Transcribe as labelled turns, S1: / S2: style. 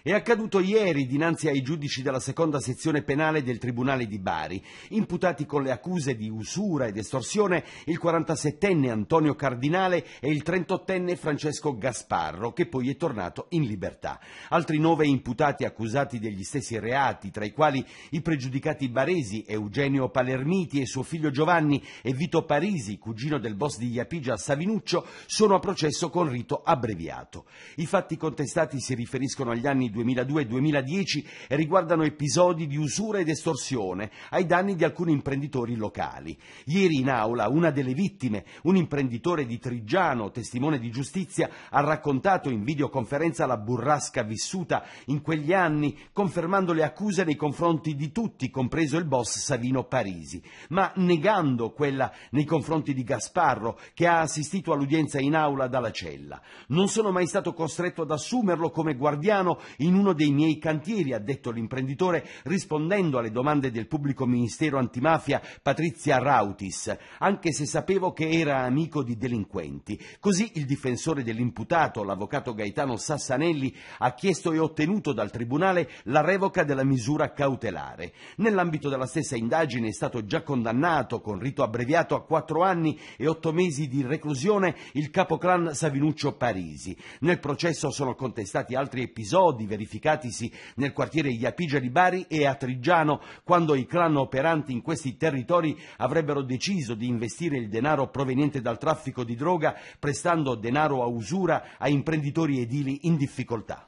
S1: È accaduto ieri dinanzi ai giudici della seconda sezione penale del Tribunale di Bari. Imputati con le accuse di usura ed estorsione il 47enne Antonio Cardinale e il 38enne Francesco Gasparro, che poi è tornato in libertà. Altri nove imputati accusati degli stessi reati, tra i quali i pregiudicati baresi Eugenio Palermiti e suo figlio Giovanni e Vito Parisi, cugino del boss di Iapigia Savinuccio, sono a processo con rito abbreviato. I fatti contestati si riferiscono agli anni anni 2002 e 2010 riguardano episodi di usura ed estorsione ai danni di alcuni imprenditori locali. Ieri in aula una delle vittime, un imprenditore di Trigiano, testimone di giustizia, ha raccontato in videoconferenza la burrasca vissuta in quegli anni, confermando le accuse nei confronti di tutti, compreso il boss Savino Parisi, ma negando quella nei confronti di Gasparro, che ha assistito all'udienza in aula dalla cella. Non sono mai stato costretto ad assumerlo come guardiano in uno dei miei cantieri, ha detto l'imprenditore rispondendo alle domande del pubblico ministero antimafia Patrizia Rautis, anche se sapevo che era amico di delinquenti. Così il difensore dell'imputato, l'avvocato Gaetano Sassanelli, ha chiesto e ottenuto dal Tribunale la revoca della misura cautelare. Nell'ambito della stessa indagine è stato già condannato con rito abbreviato a quattro anni e otto mesi di reclusione il capoclan Savinuccio Parisi. Nel processo sono contestati altri episodi verificatisi nel quartiere Iapigia di Bari e a Trigiano, quando i clan operanti in questi territori avrebbero deciso di investire il denaro proveniente dal traffico di droga, prestando denaro a usura a imprenditori edili in difficoltà.